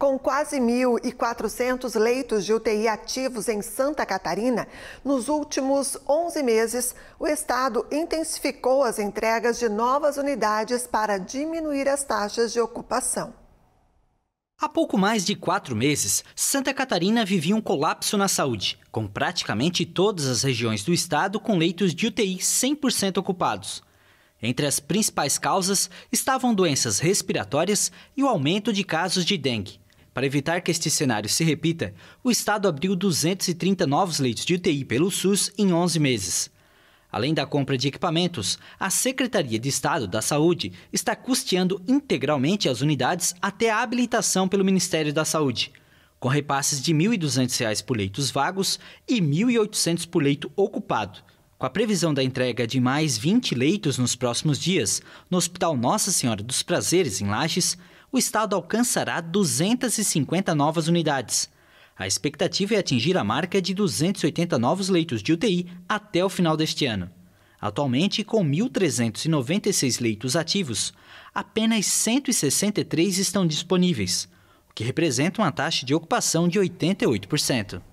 Com quase 1.400 leitos de UTI ativos em Santa Catarina, nos últimos 11 meses, o Estado intensificou as entregas de novas unidades para diminuir as taxas de ocupação. Há pouco mais de quatro meses, Santa Catarina vivia um colapso na saúde, com praticamente todas as regiões do estado com leitos de UTI 100% ocupados. Entre as principais causas estavam doenças respiratórias e o aumento de casos de dengue. Para evitar que este cenário se repita, o Estado abriu 230 novos leitos de UTI pelo SUS em 11 meses. Além da compra de equipamentos, a Secretaria de Estado da Saúde está custeando integralmente as unidades até a habilitação pelo Ministério da Saúde, com repasses de R$ 1.200 por leitos vagos e R$ 1.800 por leito ocupado. Com a previsão da entrega de mais 20 leitos nos próximos dias, no Hospital Nossa Senhora dos Prazeres, em Lages, o estado alcançará 250 novas unidades. A expectativa é atingir a marca de 280 novos leitos de UTI até o final deste ano. Atualmente, com 1.396 leitos ativos, apenas 163 estão disponíveis, o que representa uma taxa de ocupação de 88%.